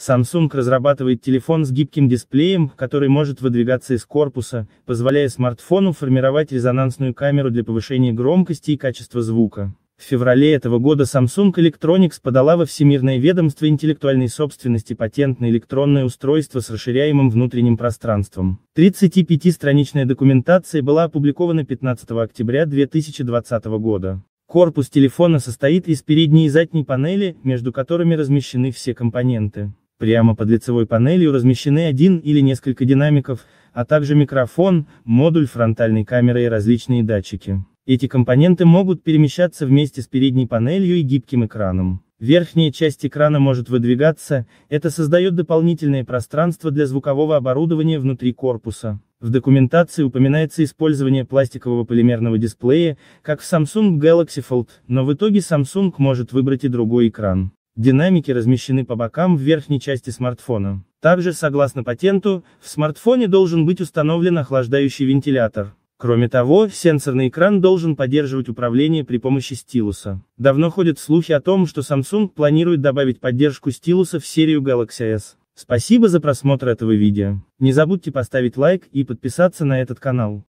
Samsung разрабатывает телефон с гибким дисплеем, который может выдвигаться из корпуса, позволяя смартфону формировать резонансную камеру для повышения громкости и качества звука. В феврале этого года Samsung Electronics подала во Всемирное ведомство интеллектуальной собственности патент на электронное устройство с расширяемым внутренним пространством. 35-страничная документация была опубликована 15 октября 2020 года. Корпус телефона состоит из передней и задней панели, между которыми размещены все компоненты. Прямо под лицевой панелью размещены один или несколько динамиков, а также микрофон, модуль фронтальной камеры и различные датчики. Эти компоненты могут перемещаться вместе с передней панелью и гибким экраном. Верхняя часть экрана может выдвигаться, это создает дополнительное пространство для звукового оборудования внутри корпуса. В документации упоминается использование пластикового полимерного дисплея, как в Samsung Galaxy Fold, но в итоге Samsung может выбрать и другой экран. Динамики размещены по бокам в верхней части смартфона. Также, согласно патенту, в смартфоне должен быть установлен охлаждающий вентилятор. Кроме того, сенсорный экран должен поддерживать управление при помощи стилуса. Давно ходят слухи о том, что Samsung планирует добавить поддержку стилуса в серию Galaxy S. Спасибо за просмотр этого видео. Не забудьте поставить лайк и подписаться на этот канал.